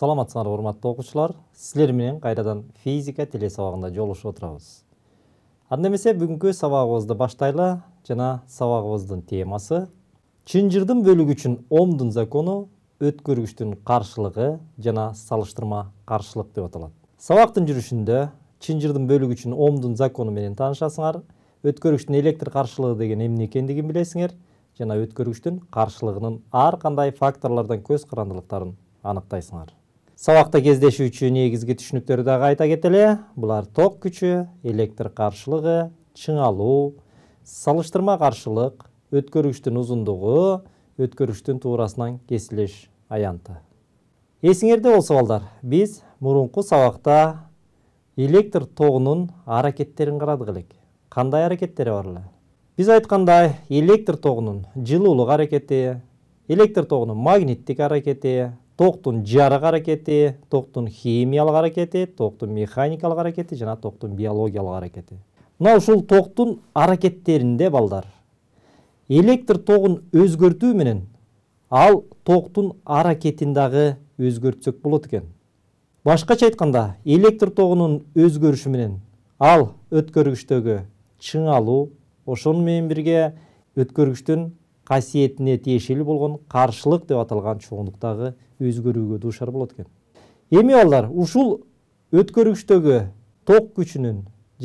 саламатсыңар урматтуу окуучулар силер менен кайрадан физика сабагында жолугушуп отурабыз анда эмесе бүгүнкү сабагыбызды баштайлы жана сабагыбыздын темасы чынжырдын бөлгүчүн омдун закону өткөргүчтүн каршылыгы жана салыштырма каршылык деп аталат сабактын жүрүшүндө чынжырдын бөлгүчүн омдун закону менен таанышасыңар өткөргүчтүн электр каршылыгы деген эмне экендигин билесиңер жана өткөргүчтүн каршылыгынын ар кандай факторлордон көз карандылыктарын аныктайсыңар сабакта кездешүүчү негизги түшүнүктөрдү дагы айта кетели Бұлар ток күші электр қаршылығы, шыңалу, салыштырма қаршылық, өткөргүчтүн узундугу өткөргүчтүн туурасынан кесилиш аянты эсиңерде болсо балдар биз мурунку сабакта электр тогунун аракеттерин карадык элек Қандай аракеттери бар эле биз айткандай электр тогунун жылуулук аракети электр тогунун магниттик аракети токтун жарык аракети токтун химиялык аракети токтун механикалык аракети жана токтун биологиялык аракети мына ушул токтун аракеттеринде балдар электр тогун өзгөртүү менен ал токтун аракетин дагы өзгөртсөк болот экен башкача айтканда электр тогунун өзгөрүшү менен ал өткөргүчтөгү чыңалуу ошону менен бирге өткөргүчтүн қасиетіне тиешелі болгон каршылык деп аталган чоңдуктагы өзгөрүүгө дуушар болот экен эми алар ушул өткөргүчтөгү ток күчүнүн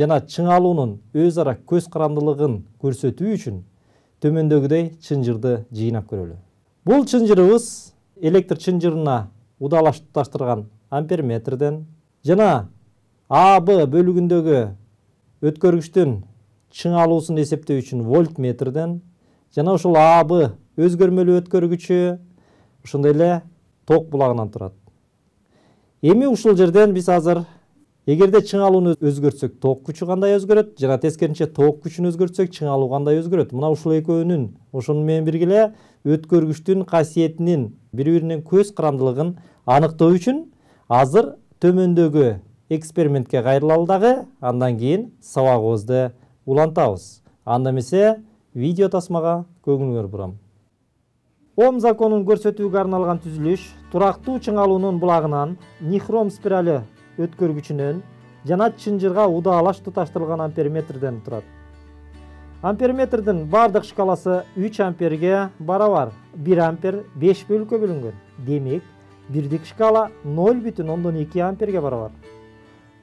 жана чыңалуунун өз ара көз карандылыгын көрсөтүү үчүн төмөндөгүдөй чынжырды жыйнап көрөлү бул чынжырыбыз электр чынжырына удалаштырган амперметрден жана б бөлүгүндөгү өткөргүчтүн чыңалуусун эсептөө үчүн вольтметрден жана ушул АБ өзгөрмөлүү өткөргүчү ошондой эле ток булагынан турат эми ушул жерден биз азыр эгерде чыңалууну өзгөртсөк ток күчү кандай өзгөрөт жана тескеринче ток күчүн өзгөртсөк чыңалуу кандай өзгөрөт мына ушул экөөнүн ошону менен бирге эле өткөргүчтүн касиетинин бири биринен көз карандылыгын аныктоо үчүн азыр төмөндөгү экспериментке кайрылалы дагы андан кийин сабагыбызды улантабыз анда эмесе видео тасмаға көңіл бұрам. ом законун көрсөтүүгө арналган түзүлүш турактуу чыңалуунун булагынан нихром спирали өткөргүчүнөн жана чынжырга алашты туташтырылган амперметрден турат Амперметрдің бардық шкаласы 3 амперге барабар 1 ампер 5 бөлүккө бөлүнгөн демек бирдик шкала 0,2 амперге барабар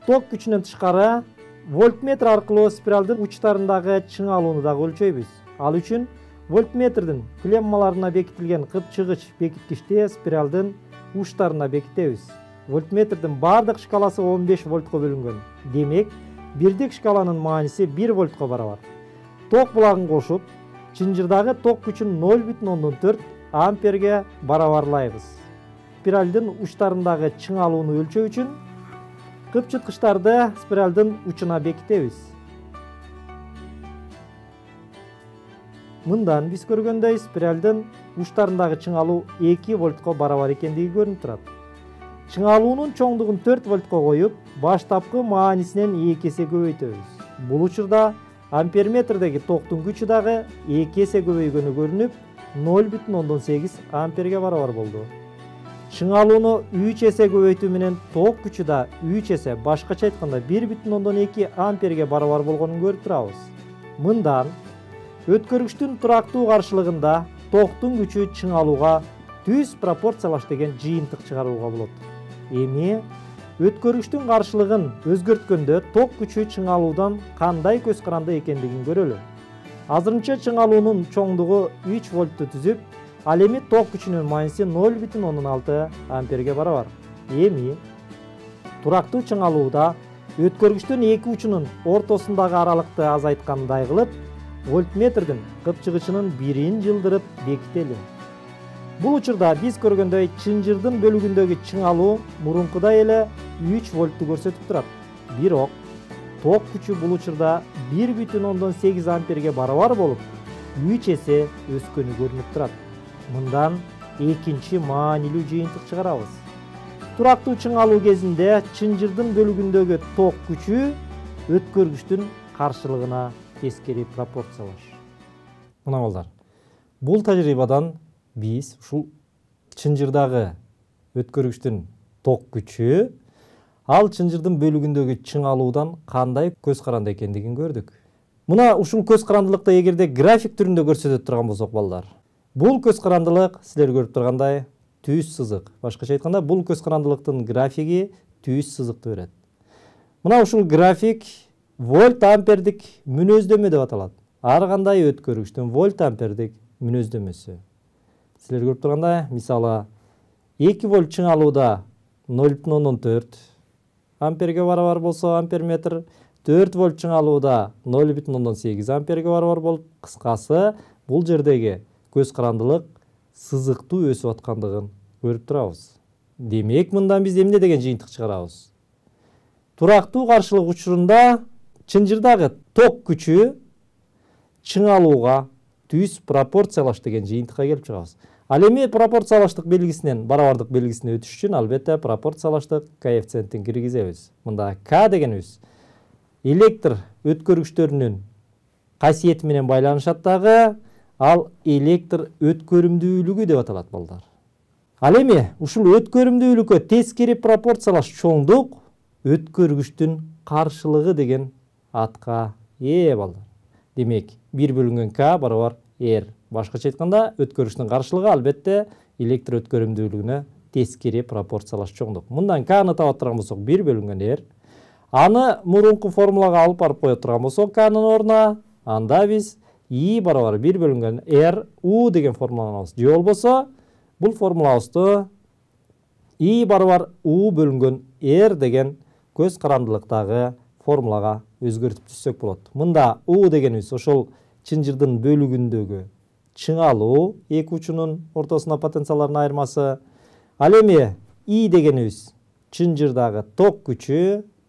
ток күчүнөн тышкары вольтметр аркылуу спиралдын учтарындагы чыңалууну дагы өлчөйбүз ал үшін, вольтметрдің клеммаларына бекитилген бекіткіште бекіткіште спиралдын ұштарына бекитебиз Вольтметрдің бардық шкаласы 15 вольтко бөлінген. демек бирдик шкаланың мааниси 1 вольтко барабар ток бұлағын қошып, чынжырдагы ток күчін 0.14 амперге барабарлайбыз спиралдын учтарындагы чыңалууну өлчөө үчүн кыпчыткычтарды спиралдын учуна бекитебиз мындан биз көргөндөй спиралдын учтарындагы чыңалуу эки вольтко барабар экендиги көрүнүп турат чыңалуунун чоңдугун төрт вольтко коюп баштапкы маанисинен эки эсе көбөйтөбүз бул учурда амперметрдеги токтун күчү дагы эки эсе көбөйгөнү көрүнүп ноль бүтүн ондон сегиз амперге барабар болду чыңалууну үч эсе көбөйтүү менен ток күчү да үч эсе башкача айтканда бир бүтүн ондон эки амперге барабар болгонун көрүп турабыз мындан өткөргүчтүн турактуу каршылыгында токтун күчү чыңалууга түз пропорциялаш деген жыйынтык чыгарууга болот эми өткөргүчтүн каршылыгын өзгөрткөндө ток күчү чыңалуудан кандай көз каранды экендигин көрөлү азырынча чыңалуунун чоңдугу үч вольтту түзүп ал эми ток күчүнүн мааниси ноль бүтүн ондон алты амперге барабар эми турактуу чыңалууда өткөргүчтүн эки учунун ортосундагы аралыкты азайткандай кылып вольтметрдин кыпчыгычынын бирин жылдырып бекители бул учурда биз көргөндөй чынжырдын бөлүгүндөгү чыңалуу мурункудай эле үч вольтту көрсөтүп турат бирок ток күчү бул учурда бир бүтүн ондон сегиз амперге барабар болуп үч эсе өскөнү көрүнүп турат мындан экинчи маанилүү жыйынтык чыгарабыз турактуу чыңалуу кезинде чынжырдын бөлүгүндөгү ток күчү өткөргүчтүн каршылыгына тескери пропорциялаш мына балдар бул тажрыйбадан биз ушул чынжырдагы өткөргүчтүн ток күчү ал чынжырдын бөлүгүндөгү чыңалуудан кандай көз каранды экендигин көрдүк мына ушул көз карандылыкты эгерде график түрүндө көрсөтө турган болсок балдар бул көз карандылык силер көрүп тургандай түз сызык башкача айтканда бул көз карандылыктын графиги түз сызыкты берет мына ушул график вольт ампердик мүнөздөмө деп аталат ар кандай өткөргүчтүн вольт ампердик мүнөздөмөсү силер көрүп тургандай мисалы эки вольт чыңалууда ноль бүтүн ондон төрт амперге барабар болсо ампер метр төрт вольт чыңалууда ноль бүтүн ондон сегиз амперге барабар болуп кыскасы бул жердеги көз карандылык сызыктуу өсүп аткандыгын көрүп турабыз демек мындан биз эмне деген жыйынтык чыгарабыз турактуу каршылык учурунда чынжырдагы ток күчү чыңалууга түз пропорциялаш деген жыйынтыкка келип чыгабыз ал эми пропорциялаштык белгисинен барабардык белгисине өтүш үчүн албетте пропорциялаштык коэффициентин киргизебиз мында к дегенибиз электр өткөргүчтөрүнүн касиети менен байланышат дагы ал электр өткөрүмдүүлүгү деп аталат балдар ал эми ушул өткөрүмдүүлүккө тескери пропорциялаш чоңдук өткөргүчтүн каршылыгы деген атқа е балдар демек бир бөлүнгөн к барабар р башкача айтканда өткөрүштүн каршылыгы албетте электр өткөрүмдүүлүгүнө тескери пропорциялаш чоңдук мындан кны таап турган болсок бир бөлүнгөн р аны мурунку формулага алып барып кое турган болсок кнын ордуна анда биз и барабар бир бөлүнгөн р у деген формуланы алабыз же болбосо бул формулабызды и барабар у бөлүнгөн р деген көз карандылыктагы формулага өзгөртүп түзсөк болот мында у дегенибиз ошол чынжырдын бөлүгүндөгү чыңалуу эки учунун ортосуна потенциалдардын айырмасы ал эми и дегенибиз чынжырдагы ток күчү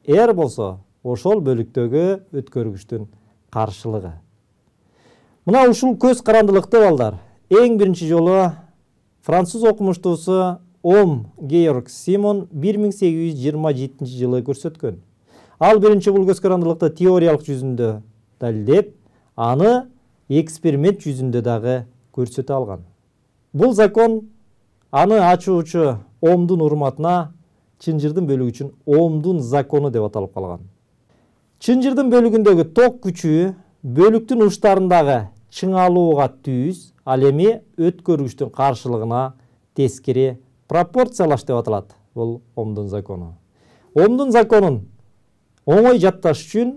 р болсо ошол бөлүктөгү өткөргүчтүн каршылыгы мына ушул көз карандылыкты балдар эң биринчи жолу француз окумуштуусу ом георг симон 1827 жылы көрсөткөн ал бірінші бұл карандылыкты теориялық жүзінде дәлелдеп аны эксперимент жүзінде дағы көрсөтө алган бұл закон аны ачуучу омдун урматына чынжырдын бөлүгү үчүн омдун закону деп аталып калган чынжырдын бөлүгүндөгү ток күчү бөлүктүн учтарындагы чыңалууга түз ал эми өткөргүчтүн каршылыгына тескери пропорциялаш деп аталат бул омдун закону омдун законун оңой жатташ үчүн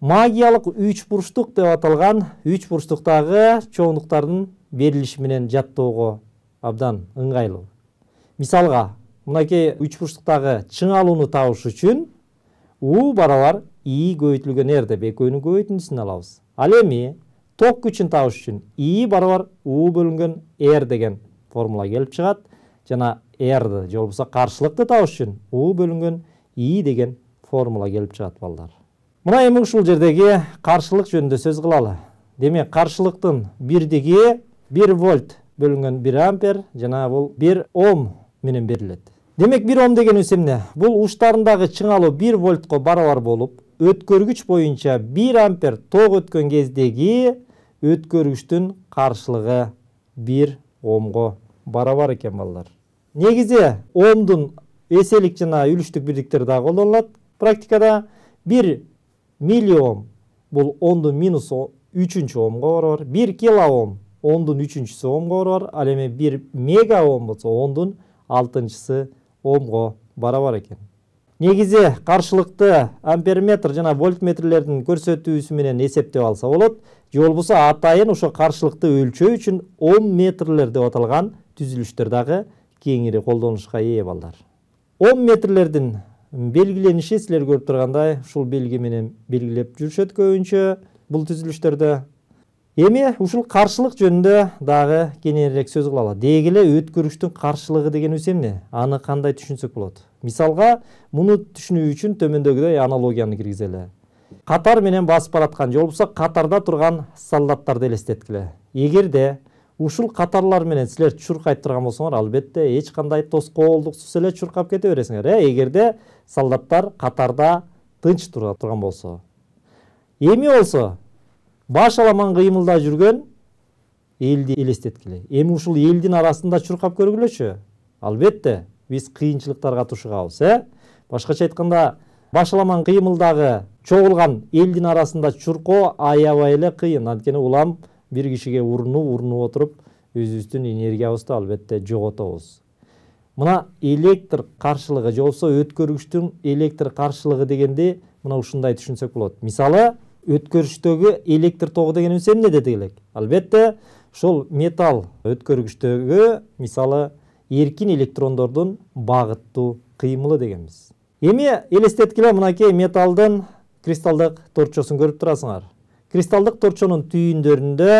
магиялык бурчтук деп аталган бурчтуктагы чоңдуктардын берилиши менен жаттоого абдан ыңгайлуу мисалга мынакей чың чыңалууну табыш үчүн у барабар и көбөйтүлгөн р деп экөөнүн көбөйтүндүсүн алабыз ал эми ток күчүн табыш үчүн и барабар у бөлүнгөн р деген формула келип чыгат жана рды же болбосо каршылыкты табыш үчүн у бөлүнгөн и деген формула келіп шығады балдар мына эми ушул жердеги каршылык жөнүндө сөз кылалы демек каршылыктын бирдиги бир вольт бөлүнгөн бир ампер жана бул бир ом менен берилет демек бир ом дегенибиз эмне бул учтарындагы чыңалуу бир вольтко барабар болуп өткөргүч боюнча бир ампер ток өткөн кездеги өткөргүчтүн каршылыгы бир омго барабар экен балдар негизи омдун эселик жана үлүштүк бирдиктер дагы колдонулат практикада бир миллиом бул ондун минус үчүнчү омго барабар бир килоом ондун үчүнчүсү омго барабар ал эми бир мега ом болсо ондун алтынчысы омго барабар экен негизи каршылыкты амперметр жана вольтметрлердин көрсөтүүсү менен эсептеп алса болот же болбосо атайын ошо каршылыкты өлчөө үчүн ом метрлер деп аталган түзүлүштөр дагы кеңири колдонушка ээ балдар ом метрлердин белгилениши силер көрүп тургандай ушул белги менен белгилеп жүрүшөт көбүнчө бул түзүлүштөрдө эми ушул каршылык жөнүндө дагы кененирээк сөз кылалы деги эле өткөрүштүн каршылыгы дегенибиз эмне аны кандай түшүнсөк болот мисалга муну түшүнүү үчүн төмөндөгүдөй аналогияны киргизели катар менен басып бараткан же болбосо катарда турган солдаттарды элестеткиле эгерде ушул катарлар менен силер чуркайып турган болсоңор албетте эч кандай тоскоолдуксуз эле чуркап кете бересиңер э эгерде солдаттар қатарда тынч тұра тұрған болса эми болсо баш аламан кыймылда жүрген элди элестеткиле эми ушул элдин арасында чуркап көргүлөчү албетте биз кыйынчылыктарга тушугабыз э башкача айтканда баш аламан кыймылдагы чогулган элдин арасында чуркоо аябай эле кыйын анткени улам бир кишиге урунуп урунуп отуруп өзүбүздүн энергиябызды албетте жоготобуз мына электр қаршылығы же болбосо өткөргүчтүн электр қаршылығы дегенде мына ушундай түшүнсөк болот мисалы өткөргүчтөгү электр тогу дегенибиз эмне деди элек албетте ошол металл өткөргүчтөгү мисалы эркин электрондордун багыттуу кыймылы дегенбиз эми элестеткиле мынакей металлдын кристалдык торчосун көрүп турасыңар кристалдык торчонун түйүндөрүндө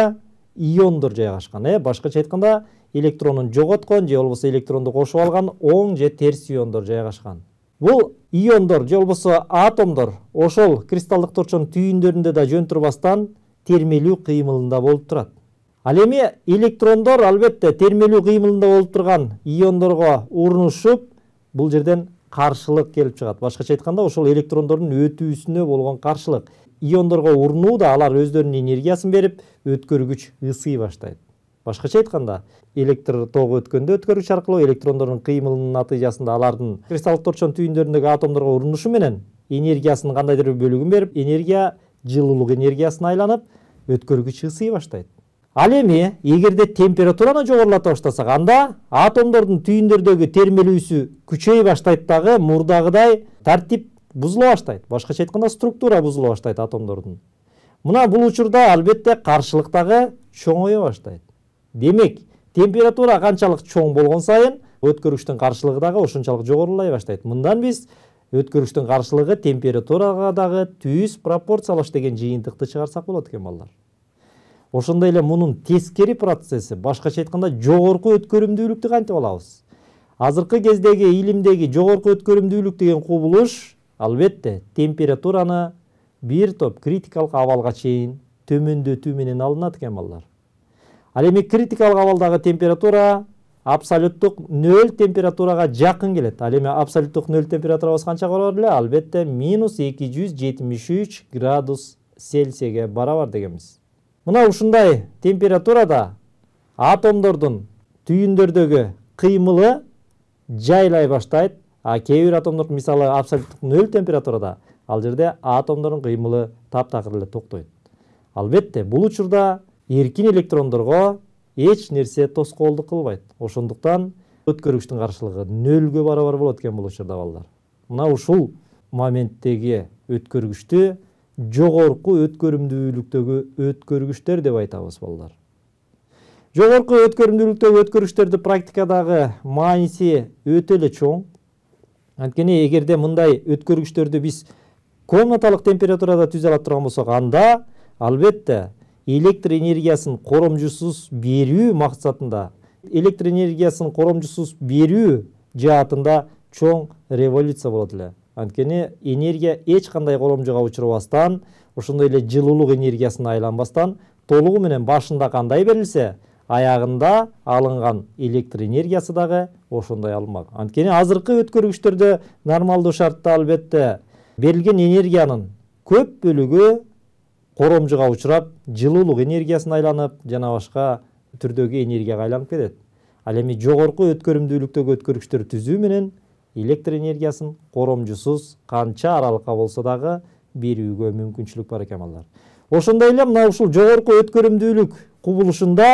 иондор жайгашкан э башкача айтканда электронун жоготкон же болбосо электронду кошуп алган оң же терс иондор жайгашкан бул иондор же болбосо атомдор ошол кристалдык торчонун түйүндөрүндө да жөн турбастан термелүү кыймылында болуп турат ал эми электрондор албетте термелүү кыймылында болуп турган иондорго урунушуп бул жерден каршылык келип чыгат башкача айтканда ошол электрондордун өтүүсүнө болгон каршылык иондорго урунуу да алар өздөрүнүн энергиясын берип өткөргүч ысый баштайт башкача айтканда электр тогу өткөндө өткөргүч аркылуу электрондордун кыймылынын натыйжасында алардын кристаллык торчон түйүндөрүндөгү атомдорго урунушу менен энергиясынын кандайдыр бир бөлүгүн берип энергия жылуулук энергиясына айланып өткөргүч ысый баштайт ал эми эгерде температураны жогорулата баштасак анда атомдордун түйүндөрдөгү термелүүсү күчөй баштайт дагы мурдагыдай тартип бузула баштайт башкача айтканда структура бузула баштайт атомдордун мына бул учурда албетте каршылык дагы чоңое баштайт демек температура канчалык чоң болгон сайын өткөргүчтүн каршылыгы дагы ошончолук жогорулай баштайт мындан биз өткөргүчтүн каршылыгы температурага дагы түз пропорциялаш деген жыйынтыкты чыгарсак болот экен балдар ошондой эле мунун тескери процесси башкача айтканда жогорку өткөрүмдүүлүктү кантип алабыз азыркы кездеги илимдеги жогорку өткөрүмдүүлүк деген кубулуш албетте температураны бир топ критикалык абалга чейин төмөндөтүү менен алынат экен балдар ал эми критикалык абалдагы температура абсолюттук нөл температурага жакын келет ал эми абсолюттук нөл температурабыз канчага барабар эле албетте минус эки жүз жетимиш үч градус цельсияга барабар дегенбиз мына ушундай температурада атомдордун түйүндөрдөгү кыймылы жайлай баштайт а кээ бир атомдор мисалы абсолюттук нөл температурада ал жерде атомдордун кыймылы таптакыр эле токтойт албетте бул учурда эркин электрондорго эч нерсе тоскоолдук кылбайт ошондуктан өткөргүчтүн каршылыгы нөлгө барабар болот экен бул учурда балдар мына ушул моменттеги өткөргүчтү жогорку өткөрүмдүүлүктөгү өткөргүчтөр деп айтабыз балдар жогорку өткөрүмдүүлүктөгү өткөргүчтөрдү практикадагы мааниси өтө эле чоң анткени эгерде мындай өткөргүчтөрдү біз комнаталык температурада түзө ала турган болсок анда албетте электр энергиясын коромжусуз берүү максатында электр энергиясын коромжусуз берүү жаатында чоң революция болот эле анткени энергия эч кандай коромжуга учурабастан ошондой эле жылуулук энергиясына айланбастан толугу менен башында кандай берилсе аяғында алынған электр энергиясы дагы ошондой алмак анткени азыркы өткөргүчтөрдө нормалдуу шартта албетте берилген энергиянын көп бөлүгү коромжуга учурап жылуулук энергиясына айланып жана башка түрдөгү энергияга айланып кетет ал эми жогорку өткөрүмдүүлүктөгү өткөргүчтөр түзүү менен электр энергиясын коромжусуз канча аралыкка болсо дагы берүүгө мүмкүнчүлүк бар экен балдар ошондой эле мына ушул жогорку өткөрүмдүүлүк кубулушунда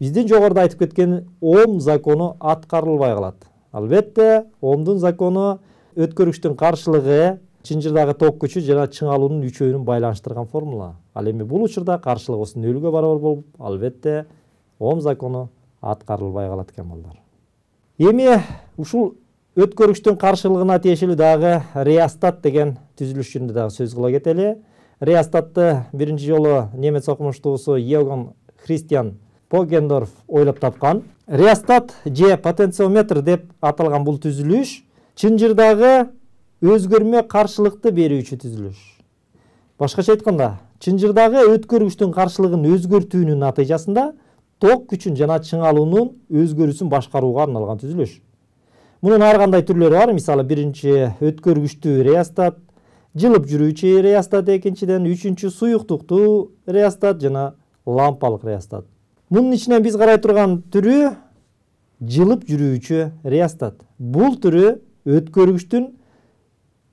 биздин жогоруда айтып кеткен ом закону аткарылбай калат албетте омдун закону өткөргүчтүн каршылыгы чынжырдагы ток күчү жана чыңалуунун үчөөнүн байланыштырган формула ал эми бул учурда каршылыгыбыз нөлгө барабар болуп албетте ом закону аткарылбай калат экен балдар эми ушул өткөргүчтүн каршылыгына тиешелүү дагы реостат деген түзүлүш жөнүндө дагы сөз кыла кетели реостатты биринчи жолу немец окумуштуусу йоган христиан погендорф ойлоп тапкан реостат же потенциометр деп аталган бул түзүлүш чынжырдагы өзгөрмө каршылыкты берүүчү түзүлүш башкача айтканда чынжырдагы өткөргүчтүн каршылыгын өзгөртүүнүн натыйжасында ток күчүн жана чыңалуунун өзгөрүүсүн башкарууга арналган түзүлүш мунун ар кандай түрлөрү бар мисалы биринчи өткөргүчтүү реостат жылып жүрүүчү реостат экинчиден үчүнчү суюктуктуу реостат жана лампалык реостат мунун ичинен биз карай турган түрү жылып жүрүүчү реостат бул түрү өткөргүчтүн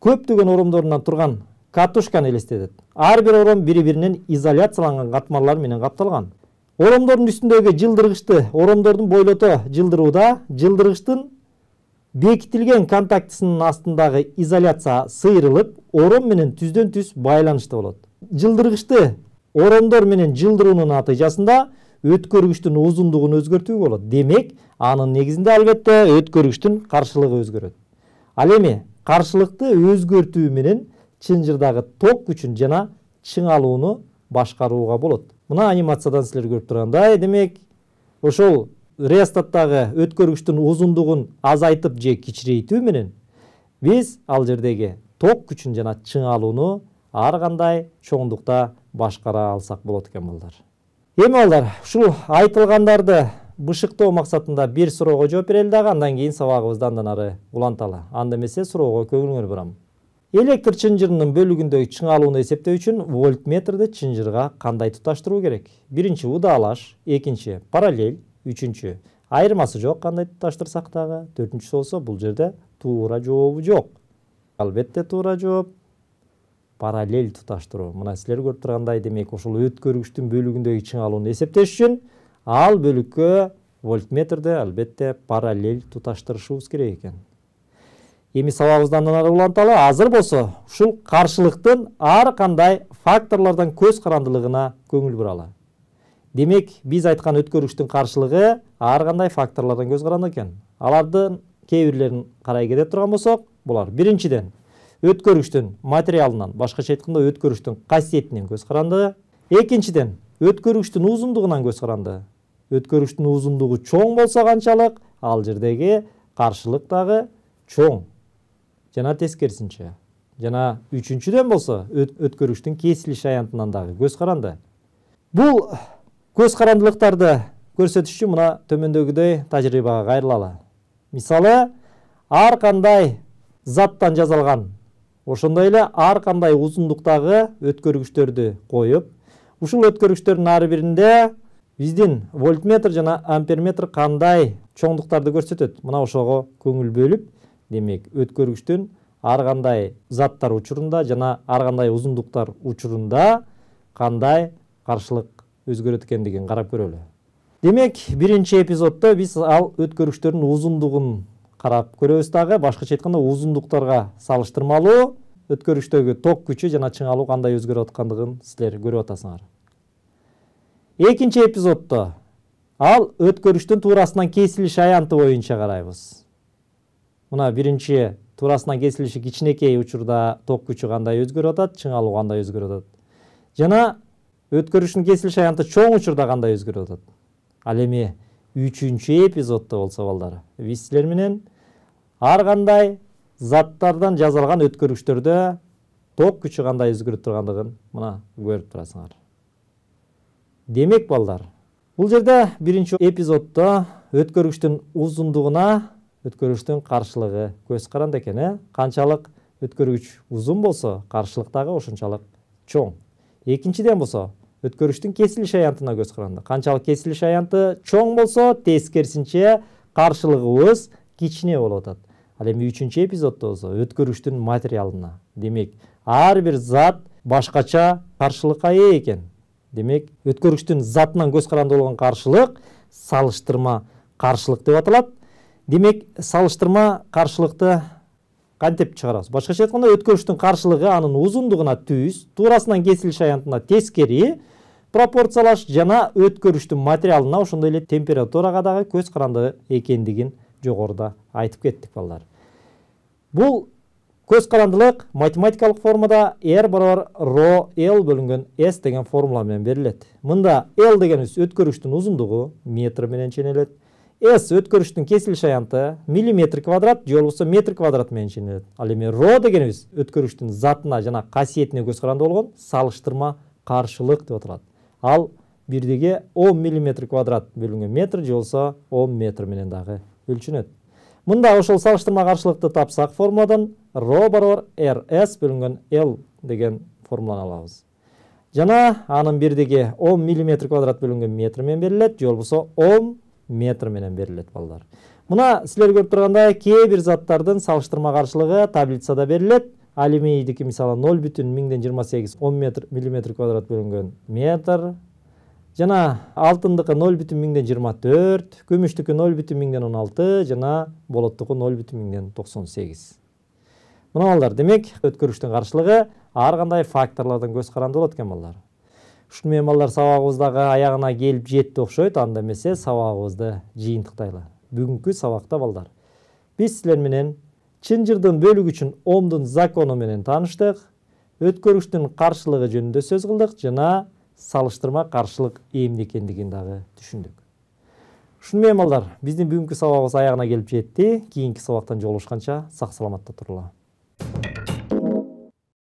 көптөгөн оромдорунан турган катушканы элестетет ар бир ором бири биринен изоляцияланган катмарлар менен капталган оромдордун үстүндөгү жылдыргычты оромдордун бойлото жылдырууда жылдыргычтын бекитилген контактысынын астындагы изоляция сыйрылып ором менен түздөн түз байланышта болот жылдыргычты оромдор менен жылдыруунун натыйжасында өткөргүчтүн узундугун өзгөртүүгө болот демек анын негизинде албетте өткөргүчтүн каршылыгы өзгөрөт ал эми каршылыкты өзгөртүү менен чынжырдагы ток күчүн жана чыңалууну башкарууга болот мына анимациядан силер көрүп тургандай демек ошол реостаттагы өткөргүчтүн узундугун азайтып же кичирейтүү менен биз ал жердеги ток күчүн жана чыңалууну ар кандай чоңдукта башкара алсак болот экен балдар эми балдар ушул айтылгандарды бышыктоо максатында бир суроого жооп берели дагы андан кийин сабагыбызды андан ары уланталы анда эмесе суроого көңүлүңөр бурам электр чынжырынын бөлүгүндөгү чыңалууну эсептөө үчүн вольтметрди чынжырга кандай туташтыруу керек биринчи удаалаш экинчи параллель үчүнчү айырмасы жок кандай туташтырсак дагы төртүнчүсү болсо бул жерде туура жообу жок албетте туура жооп параллель туташтыруу мына силер көрүп тургандай демек ошол өткөргүчтүн бөлүгүндөгү чыңалууну эсептеш үчүн ал бөлүккө вольтметрди албетте параллель туташтырышыбыз керек экен эми сабагыбызды андан ары уланталы азыр болсо ушул каршылыктын ар кандай факторлордон көз карандылыгына көңүл буралы демек биз айткан өткөргүчтүн каршылыгы ар кандай факторлордон көз каранды экен алардын кээ бирлерин карай кете турган болсок булар биринчиден өткөргүчтүн материалынан башкача айтканда өткөргүчтүн касиетинен көз каранды экинчиден өткөргүчтүн узундугунан көз каранды өткөргүчтүн узундугу чоң болсо канчалык ал жердеги каршылык дагы чоң жана тескерисинче жана үчүнчүдөн болсо өткөргүчтүн кесилиш аянтынан дагы көз каранды бул көз карандылыктарды көрсөтүш үчүн мына төмөндөгүдөй тажрыйбага кайрылалы мисалы ар кандай заттан жасалган ошондой эле ар кандай узундуктагы өткөргүчтөрдү коюп ушул өткөргүчтөрдүн ар биринде биздин вольтметр жана амперметр кандай чоңдуктарды көрсөтөт мына ошого көңүл бөлүп демек өткөргүчтүн ар кандай заттар учурунда жана ар кандай узундуктар учурунда кандай каршылык өзгөрөт экендигин карап көрөлү демек биринчи эпизодто биз ал өткөргүчтөрдүн узундугун карап көрөбүз дагы башкача айтканда узундуктарга салыштырмалуу өткөрүштөгү ток күчү жана чыңалуу кандай өзгөрүп аткандыгын силер көрүп атасыңар экинчи эпизодто ал өткөрүштүн туурасынан кесилиш аянты боюнча карайбыз мына биринчи туурасынан кесилиши кичинекей учурда ток күчү кандай өзгөрүп атат чыңалуу кандай өзгөрүп атат жана өткөрүштүн кесилиш аянты чоң учурда кандай өзгөрүп атат ал эми үчүнчү эпизоддо болсо балдар биз силер менен ар кандай заттардан жазылған өткөргүчтөрдө ток күчү кандай өзгөрүп тургандыгын мына көрүп турасыңар демек балдар бул жерде биринчи эпизодто өткөргүчтүн узундугуна өткөргүчтүн каршылыгы көз каранды экен э канчалык өткөргүч узун болсо каршылык дагы ошончолук чоң экинчиден болсо өткөргүчтүн кесилиш аянтына көз каранды канчалык кесилиш аянты чоң болсо тескерисинче каршылыгыбыз кичине болуп атат ал эми үчүнчү эпизодтобуз өткөргүчтүн материалына демек ар бир зат башкача каршылыкка ээ экен демек өткөргүчтүн затынан көз каранды болгон каршылык салыштырма каршылык деп аталат демек салыштырма каршылыкты кантип чыгарабыз башкача айтканда өткөрүчтүн каршылыгы анын узундугуна түз туурасынан кесилиш аянтына тескери пропорциялаш жана өткөрүчтүн материалына ошондой эле температурага дагы көз каранды экендигин жогоруда айтып кеттик балдар бұл қарандылық математикалық формада r барабар ро l бөлінген s деген формуламен беріледі мында l дегеніміз өткөріштің ұзындығы менен ченеледі. s кесіл шаянты миллиметр квадрат же болбосо метр менен ченелет ал эми ро дегенибиз өткөріштің затына жана касиетине көз каранды болгон салыштырма каршылык деп аталат ал бирдиги 10 миллиметр квадрат бөлүнгөн метр же болбосо метр менен дагы өлчөнөт Мұнда ұшыл салыштырма қаршылықты тапсақ формуладан ро барабар рс бөлүнгөн л деген формуланы алабыз жана анын бердеге 10 миллиметр квадрат бөлүнгөн метрмен берілет, жол бұсы 10 он метр менен берилет балдар Мұна сілер көрүп тургандай кээ бир заттардын салыштырма каршылыгы таблицада берілет. алюминийдики мисалы 0 бүтін, миңден жыйырма сегиз метр миллиметр квадрат бөлүнгөн метр жана алтындыкы ноль бүтүн миңден жыйырма төрт күмүштүкү ноль бүтүн миңден он алты жана болоттуку ноль бүтүн миңден токсон сегиз мына балдар демек өткөрүштүн каршылыгы ар кандай факторлордон көз каранды болот экен балдар ушуну менен балдар сабагыбыздагы аягына келип жетти окшойт анда эмесе сабагыбызды жыйынтыктайлы бүгүнкү сабакта балдар биз силер менен чынжырдын бөлүгү үчүн омдун закону менен тааныштык өткөрүштүн каршылыгы жөнүндө сөз кылдык жана салыштырма қаршылық эмне экендигин дагы түшүндүк ушуну менен балдар биздин бүгүнкү сабагыбыз аягына келип жетти кийинки сабактан жолугушканча сак саламатта турула